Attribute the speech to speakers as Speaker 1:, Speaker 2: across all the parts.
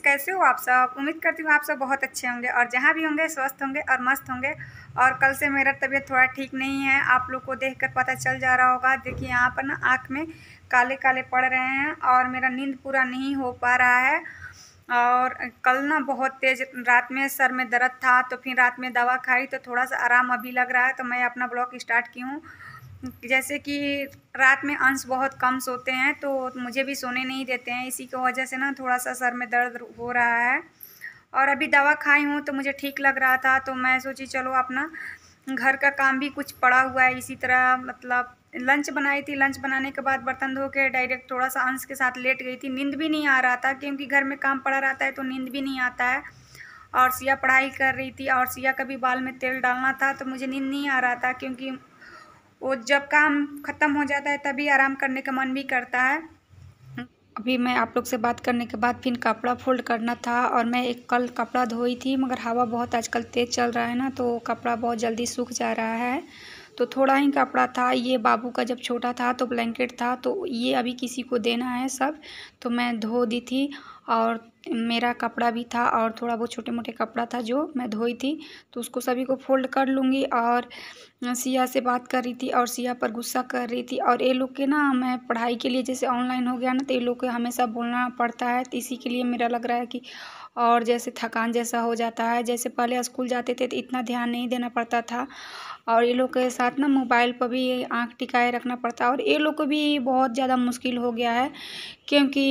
Speaker 1: friends कैसे हो आप सब उम्मीद करती हूँ आप सब बहुत अच्छे होंगे और जहाँ भी होंगे स्वस्थ होंगे और मस्त होंगे और कल से मेरा तबीयत थोड़ा ठीक नहीं है आप लोग को देखकर पता चल जा रहा होगा देखिए यहाँ पर ना आँख में काले काले पड़ रहे हैं और मेरा नींद पूरा नहीं हो पा रहा है और कल ना बहुत तेज़ रात में सर में दर्द था तो फिर रात में दवा खाई तो थोड़ा सा आराम अभी लग रहा है तो मैं अपना ब्लॉग स्टार्ट की हूँ जैसे कि रात में अंश बहुत कम सोते हैं तो मुझे भी सोने नहीं देते हैं इसी की वजह से ना थोड़ा सा सर में दर्द हो रहा है और अभी दवा खाई हूँ तो मुझे ठीक लग रहा था तो मैं सोची चलो अपना घर का काम भी कुछ पड़ा हुआ है इसी तरह मतलब लंच बनाई थी लंच बनाने के बाद बर्तन धो के डायरेक्ट थोड़ा सा अंश के साथ लेट गई थी नींद भी नहीं आ रहा था क्योंकि घर में काम पड़ा रहता है तो नींद भी नहीं आता है और सिया पढ़ाई कर रही थी और सिया का भी बाल में तेल डालना था तो मुझे नींद नहीं आ रहा था क्योंकि वो जब काम ख़त्म हो जाता है तभी आराम करने का मन भी करता है अभी मैं आप लोग से बात करने के बाद फिर कपड़ा फोल्ड करना था और मैं एक कल कपड़ा धोई थी मगर हवा बहुत आजकल तेज़ चल रहा है ना तो कपड़ा बहुत जल्दी सूख जा रहा है तो थोड़ा ही कपड़ा था ये बाबू का जब छोटा था तो ब्लैंकेट था तो ये अभी किसी को देना है सब तो मैं धो दी थी और मेरा कपड़ा भी था और थोड़ा बहुत छोटे मोटे कपड़ा था जो मैं धोई थी तो उसको सभी को फोल्ड कर लूँगी और सिया से बात कर रही थी और सिया पर गुस्सा कर रही थी और ये लोग के ना मैं पढ़ाई के लिए जैसे ऑनलाइन हो गया ना तो ये लोग को हमेशा बोलना पड़ता है तो इसी के लिए मेरा लग रहा है कि और जैसे थकान जैसा हो जाता है जैसे पहले स्कूल जाते थे तो इतना ध्यान नहीं देना पड़ता था और ये लोग के साथ ना मोबाइल पर भी आँख टिकाए रखना पड़ता है और ये लोग को भी बहुत ज़्यादा मुश्किल हो गया है क्योंकि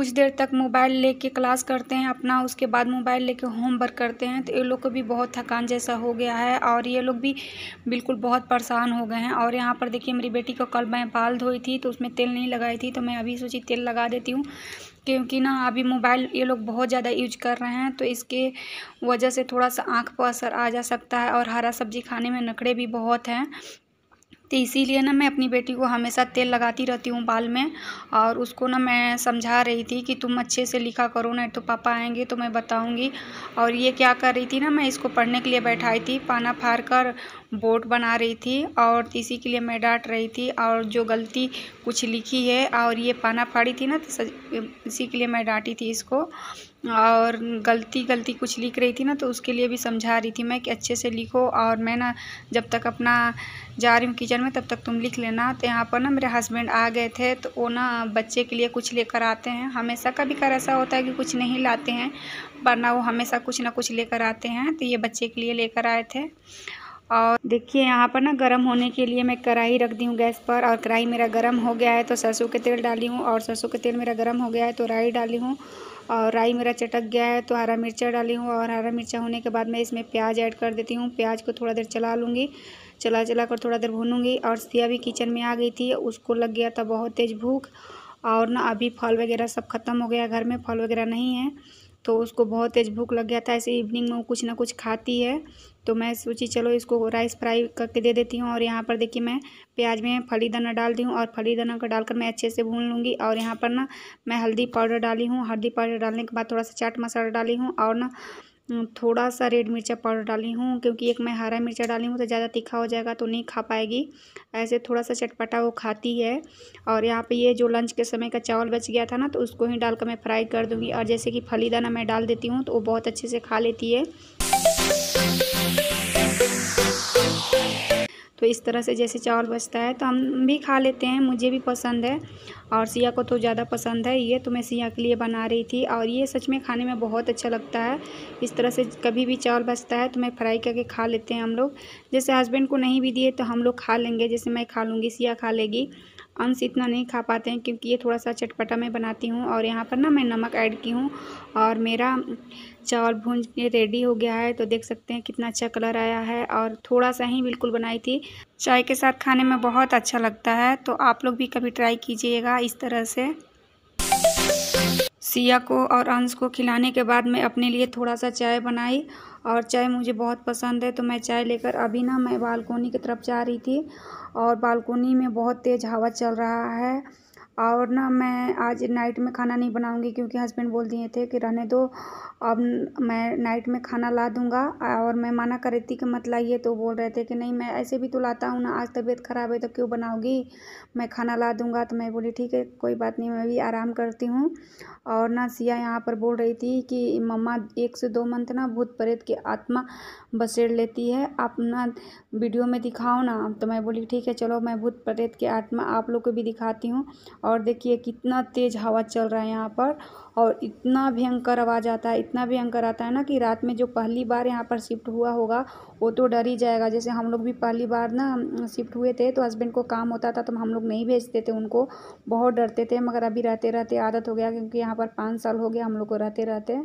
Speaker 1: कुछ देर तक मोबाइल लेके क्लास करते हैं अपना उसके बाद मोबाइल लेके होमवर्क करते हैं तो ये लोग को भी बहुत थकान जैसा हो गया है और ये लोग भी बिल्कुल बहुत परेशान हो गए हैं और यहाँ पर देखिए मेरी बेटी को कल मैं बाल धोई थी तो उसमें तेल नहीं लगाई थी तो मैं अभी सोची तेल लगा देती हूँ क्योंकि ना अभी मोबाइल ये लोग बहुत ज़्यादा यूज कर रहे हैं तो इसके वजह से थोड़ा सा आँख पर असर आ जा सकता है और हरा सब्जी खाने में नखड़े भी बहुत हैं तो इसीलिए ना मैं अपनी बेटी को हमेशा तेल लगाती रहती हूँ बाल में और उसको ना मैं समझा रही थी कि तुम अच्छे से लिखा करो ना तो पापा आएंगे तो मैं बताऊँगी और ये क्या कर रही थी ना मैं इसको पढ़ने के लिए बैठाई थी पाना फाड़ कर बोट बना रही थी और इसी के लिए मैं डांट रही थी और जो गलती कुछ लिखी है और ये पाना फाड़ी थी ना तो इसी के लिए मैं डांटी थी इसको और गलती गलती कुछ लिख रही थी ना तो उसके लिए भी समझा रही थी मैं कि अच्छे से लिखो और मैं ना जब तक अपना जा रही हूँ किचन में तब तक तुम लिख लेना तो यहाँ पर ना मेरे हस्बैंड आ गए थे तो वो ना बच्चे के लिए कुछ लेकर आते हैं हमेशा कभी कर ऐसा होता है कि कुछ नहीं लाते हैं वरना वो हमेशा कुछ ना कुछ लेकर आते हैं तो ये बच्चे के लिए लेकर आए थे और देखिए यहाँ पर ना गर्म होने के लिए मैं कढ़ाई रख दी हूँ गैस पर और कढ़ाई मेरा गर्म हो गया है तो सरसों के तेल डाली हूँ और सरसों के तेल मेरा गर्म हो गया है तो राई डाली हूँ और राई मेरा चटक गया है तो हरा मिर्चा डाली हूँ और हरा मिर्चा होने के बाद मैं इसमें प्याज ऐड कर देती हूँ प्याज को थोड़ा देर चला लूँगी चला चला कर थोड़ा देर भूनूँगी और सिया भी किचन में आ गई थी उसको लग गया था बहुत तेज़ भूख और ना अभी फल वगैरह सब ख़त्म हो गया घर में फल वगैरह नहीं है तो उसको बहुत तेज़ भूख लग गया था ऐसे इवनिंग में वो कुछ ना कुछ खाती है तो मैं सोची चलो इसको राइस फ्राई करके दे देती हूँ और यहाँ पर देखिए मैं प्याज में फली दाना डाल दी हूँ और फली दाना का डालकर मैं अच्छे से भून लूँगी और यहाँ पर ना मैं हल्दी पाउडर डाली हूँ हल्दी पाउडर डालने के बाद थोड़ा सा चाट मसाला डाली हूँ और ना हम्म, थोड़ा सा रेड मिर्चा पाउडर डाली हूँ क्योंकि एक मैं हरा मिर्चा डाली हूँ तो ज़्यादा तीखा हो जाएगा तो नहीं खा पाएगी ऐसे थोड़ा सा चटपटा वो खाती है और यहाँ पे ये जो लंच के समय का चावल बच गया था ना तो उसको ही डालकर मैं फ्राई कर दूँगी और जैसे कि फली दाना मैं डाल देती हूँ तो वो बहुत अच्छे से खा लेती है तो इस तरह से जैसे चावल बचता है तो हम भी खा लेते हैं मुझे भी पसंद है और सिया को तो ज़्यादा पसंद है ये तो मैं सिया के लिए बना रही थी और ये सच में खाने में बहुत अच्छा लगता है इस तरह से कभी भी चावल बचता है तो मैं फ्राई करके खा लेते हैं हम लोग जैसे हस्बैंड को नहीं भी दिए तो हम लोग खा लेंगे जैसे मैं खा लूँगी सिया खा लेगी अंश इतना नहीं खा पाते हैं क्योंकि ये थोड़ा सा चटपटा मैं बनाती हूँ और यहाँ पर ना मैं नमक ऐड की हूँ और मेरा चावल भूंज के रेडी हो गया है तो देख सकते हैं कितना अच्छा कलर आया है और थोड़ा सा ही बिल्कुल बनाई थी चाय के साथ खाने में बहुत अच्छा लगता है तो आप लोग भी कभी ट्राई कीजिएगा इस तरह से सिया को और अंश को खिलाने के बाद मैं अपने लिए थोड़ा सा चाय बनाई और चाय मुझे बहुत पसंद है तो मैं चाय लेकर अभी ना मैं बालकोनी की तरफ जा रही थी और बालकोनी में बहुत तेज़ हवा चल रहा है और ना मैं आज नाइट में खाना नहीं बनाऊँगी क्योंकि हस्बैंड बोल दिए थे कि रहने दो अब मैं नाइट में खाना ला दूँगा और मैं मना कर रही थी कि मत लाइए तो बोल रहे थे कि नहीं मैं ऐसे भी तो लाता हूँ ना आज तबीयत ख़राब है तो क्यों बनाऊंगी मैं खाना ला दूंगा तो मैं बोली ठीक है कोई बात नहीं मैं भी आराम करती हूँ और ना सिया यहाँ पर बोल रही थी कि मम्मा एक से दो मंथ ना भूत प्रेत की आत्मा बसेड़ लेती है आप ना वीडियो में दिखाओ ना तो मैं बोली ठीक है चलो मैं भूत प्रेत की आत्मा आप लोग को भी दिखाती हूँ और और देखिए कितना तेज़ हवा चल रहा है यहाँ पर और इतना भयंकर आवाज़ आता है इतना भयंकर आता है ना कि रात में जो पहली बार यहाँ पर शिफ्ट हुआ होगा वो तो डर ही जाएगा जैसे हम लोग भी पहली बार ना शिफ्ट हुए थे तो हस्बैंड को काम होता था तो हम लोग नहीं भेजते थे उनको बहुत डरते थे मगर अभी रहते रहते आदत हो गया क्योंकि यहाँ पर पाँच साल हो गया हम लोग को रहते रहते